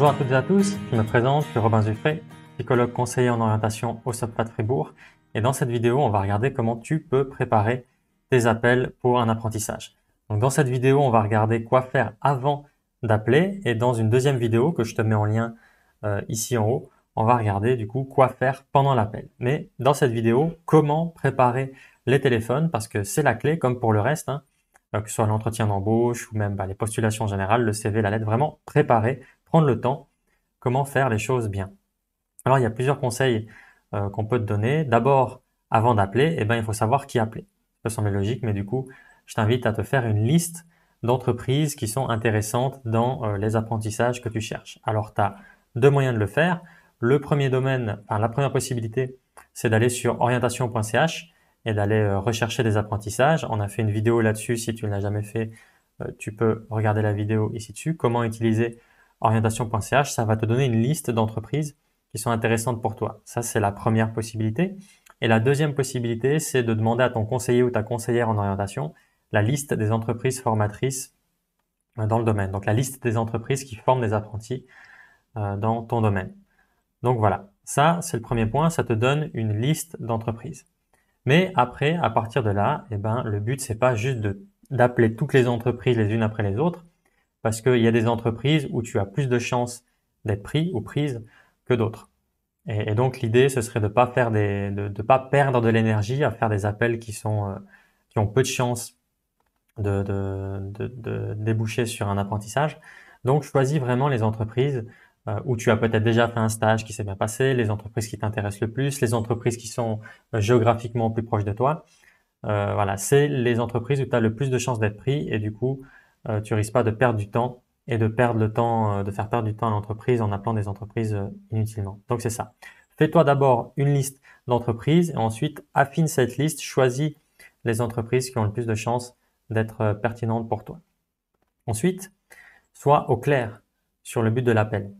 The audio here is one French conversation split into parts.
Bonjour à toutes et à tous, je me présente, je suis Robin Zuffré, psychologue conseiller en orientation au de Fribourg, et dans cette vidéo, on va regarder comment tu peux préparer tes appels pour un apprentissage. Donc dans cette vidéo, on va regarder quoi faire avant d'appeler, et dans une deuxième vidéo que je te mets en lien euh, ici en haut, on va regarder du coup quoi faire pendant l'appel. Mais dans cette vidéo, comment préparer les téléphones, parce que c'est la clé comme pour le reste, hein. euh, que ce soit l'entretien d'embauche ou même bah, les postulations générales, le CV, la lettre, vraiment préparer prendre le temps, comment faire les choses bien. Alors, il y a plusieurs conseils euh, qu'on peut te donner. D'abord, avant d'appeler, eh ben, il faut savoir qui appeler. Ça semble logique, mais du coup, je t'invite à te faire une liste d'entreprises qui sont intéressantes dans euh, les apprentissages que tu cherches. Alors, tu as deux moyens de le faire. Le premier domaine, enfin, la première possibilité, c'est d'aller sur orientation.ch et d'aller euh, rechercher des apprentissages. On a fait une vidéo là-dessus. Si tu ne l'as jamais fait, tu peux regarder la vidéo ici-dessus. Comment utiliser orientation.ch, ça va te donner une liste d'entreprises qui sont intéressantes pour toi. Ça, c'est la première possibilité. Et la deuxième possibilité, c'est de demander à ton conseiller ou ta conseillère en orientation la liste des entreprises formatrices euh, dans le domaine. Donc la liste des entreprises qui forment des apprentis euh, dans ton domaine. Donc voilà, ça c'est le premier point, ça te donne une liste d'entreprises. Mais après, à partir de là, eh ben, le but c'est pas juste d'appeler toutes les entreprises les unes après les autres, parce qu'il y a des entreprises où tu as plus de chances d'être pris ou prise que d'autres. Et, donc l'idée, ce serait de pas faire de, de pas perdre de l'énergie à faire des appels qui sont euh, qui ont peu de chances de, déboucher sur un apprentissage. Donc choisis vraiment les entreprises euh, où tu as peut-être déjà fait un stage qui s'est bien passé, les entreprises qui t'intéressent le plus, les entreprises qui sont euh, géographiquement plus proches de toi. voilà, c'est les entreprises où tu as le plus de chances d'être pris et du coup, euh, tu risques pas de perdre du temps et de perdre le temps, euh, de faire perdre du temps à l'entreprise en appelant des entreprises euh, inutilement. Donc c'est ça. Fais-toi d'abord une liste d'entreprises et ensuite affine cette liste, choisis les entreprises qui ont le plus de chances d'être pertinentes pour toi. Ensuite, sois au clair sur le but de l'appel.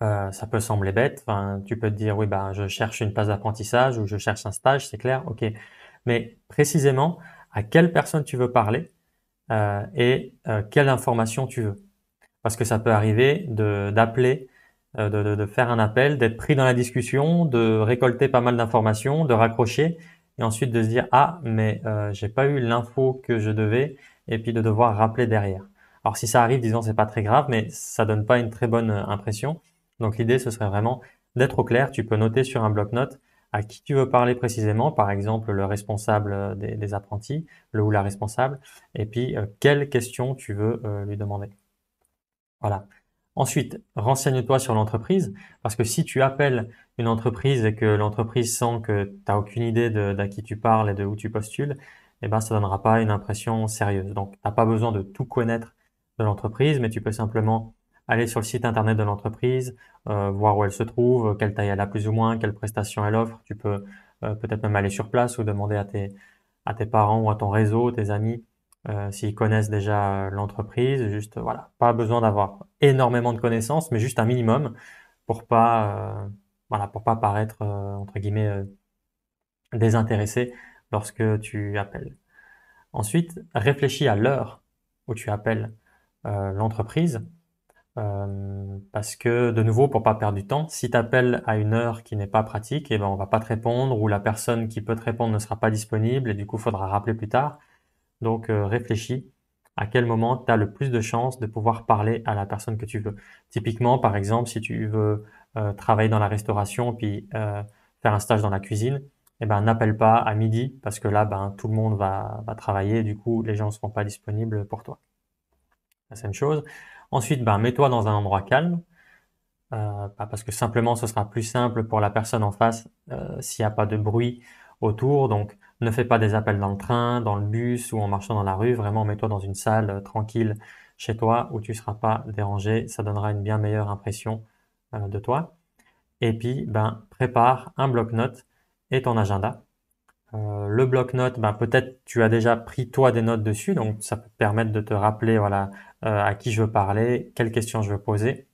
ça peut sembler bête. tu peux te dire, oui, bah, je cherche une place d'apprentissage ou je cherche un stage, c'est clair, ok. Mais précisément, à quelle personne tu veux parler euh, et euh, quelle information tu veux. Parce que ça peut arriver d'appeler, euh, de, de, de, faire un appel, d'être pris dans la discussion, de récolter pas mal d'informations, de raccrocher et ensuite de se dire ah mais j'ai pas eu l'info que je devais et puis de devoir rappeler derrière. Alors si ça arrive, disons c'est pas très grave, mais ça donne pas une très bonne impression. Donc l'idée ce serait vraiment d'être au clair. Tu peux noter sur un bloc-notes à qui tu veux parler précisément, par exemple le responsable euh, des, apprentis, le ou la responsable, et puis quelle euh, quelles questions tu veux euh, lui demander. Voilà. Ensuite, renseigne-toi sur l'entreprise, parce que si tu appelles une entreprise et que l'entreprise sent que tu n'as aucune idée d'à qui tu parles et de où tu postules, eh ben, ça donnera pas une impression sérieuse. Donc, tu n'as pas besoin de tout connaître de l'entreprise, mais tu peux simplement aller sur le site internet de l'entreprise, euh, voir où elle se trouve, euh, quelle taille elle a plus ou moins, quelles prestations elle offre. Tu peux euh, peut-être même aller sur place ou demander à tes, à tes parents ou à ton réseau, tes amis, s'ils connaissent déjà l'entreprise. Juste, voilà, pas besoin d'avoir énormément de connaissances, mais juste un minimum pour pas, voilà, pour pas paraître entre guillemets désintéressé lorsque tu appelles. Ensuite, réfléchis à l'heure où tu appelles l'entreprise euh, parce que de nouveau, pour pas perdre du temps, si tu appelles à une heure qui n'est pas pratique, eh ben on va pas te répondre ou la personne qui peut te répondre ne sera pas disponible et du coup faudra rappeler plus tard. Donc euh, réfléchis à quel moment tu as le plus de chances de pouvoir parler à la personne que tu veux. Typiquement, par exemple, si tu veux euh, travailler dans la restauration puis faire un stage dans la cuisine, eh ben n'appelle pas à midi parce que là, ben tout le monde va, travailler, du coup les gens ne seront pas disponibles pour toi. C'est une chose. Ensuite, ben, mets-toi dans un endroit calme, euh, parce que simplement ce sera plus simple pour la personne en face euh, s'il n'y a pas de bruit autour. Donc ne fais pas des appels dans le train, dans le bus ou en marchant dans la rue. Vraiment, mets-toi dans une salle euh, tranquille chez toi où tu ne seras pas dérangé. Ça donnera une bien meilleure impression de toi. Et puis, ben, prépare un bloc-notes et ton agenda. le bloc-notes, ben, peut-être tu as déjà pris toi des notes dessus, donc ça peut te permettre de te rappeler voilà, euh, à qui je veux parler, quelles questions je veux poser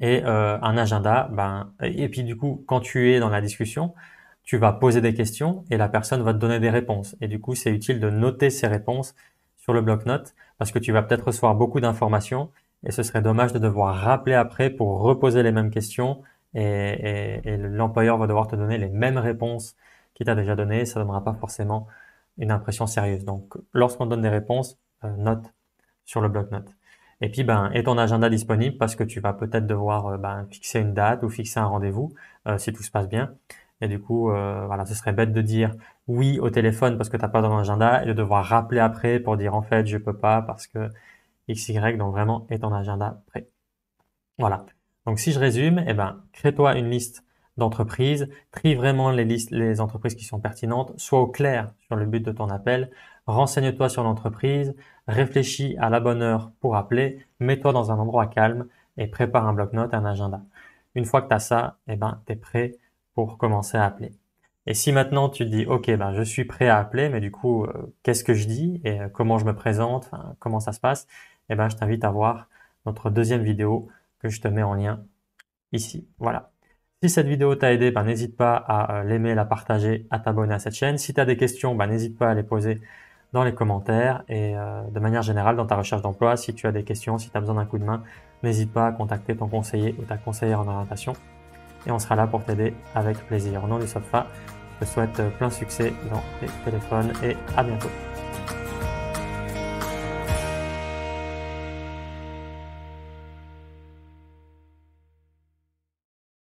et euh, un agenda. Ben, et puis du coup, quand tu es dans la discussion, tu vas poser des questions et la personne va te donner des réponses. Et du coup, c'est utile de noter ces réponses sur le bloc-notes parce que tu vas peut-être recevoir beaucoup d'informations et ce serait dommage de devoir rappeler après pour reposer les mêmes questions et, et, l'employeur va devoir te donner les mêmes réponses qu'il t'a déjà données. Ça ne donnera pas forcément une impression sérieuse. Donc, lorsqu'on donne des réponses, euh, note sur le bloc-notes. Et puis, ben, est ton agenda disponible parce que tu vas peut-être devoir euh, ben, fixer une date ou fixer un rendez-vous euh, si tout se passe bien. Et du coup, euh, voilà, ce serait bête de dire oui au téléphone parce que t'as pas dans agenda et de devoir rappeler après pour dire en fait je peux pas parce que XY, donc vraiment est ton agenda prêt. Voilà. Donc si je résume, eh ben, crée-toi une liste d'entreprises, trie vraiment les listes, les entreprises qui sont pertinentes, sois au clair sur le but de ton appel, renseigne-toi sur l'entreprise, réfléchis à la bonne heure pour appeler, mets-toi dans un endroit calme et prépare un bloc-notes, un agenda. Une fois que tu as ça, eh ben, tu es prêt pour commencer à appeler. Et si maintenant tu te dis, OK, ben, je suis prêt à appeler, mais du coup, euh, qu'est-ce que je dis et euh, comment je me présente, comment ça se passe, eh ben, je t'invite à voir notre deuxième vidéo que je te mets en lien ici. Voilà. Si cette vidéo t'a aidé, ben, n'hésite pas à euh, l'aimer, la partager, à t'abonner à cette chaîne. Si tu as des questions, ben, n'hésite pas à les poser dans les commentaires et euh, de manière générale dans ta recherche d'emploi. Si tu as des questions, si tu as besoin d'un coup de main, n'hésite pas à contacter ton conseiller ou ta conseillère en orientation et on sera là pour t'aider avec plaisir. Au nom du SOFA, je te souhaite plein succès dans tes téléphones et à bientôt.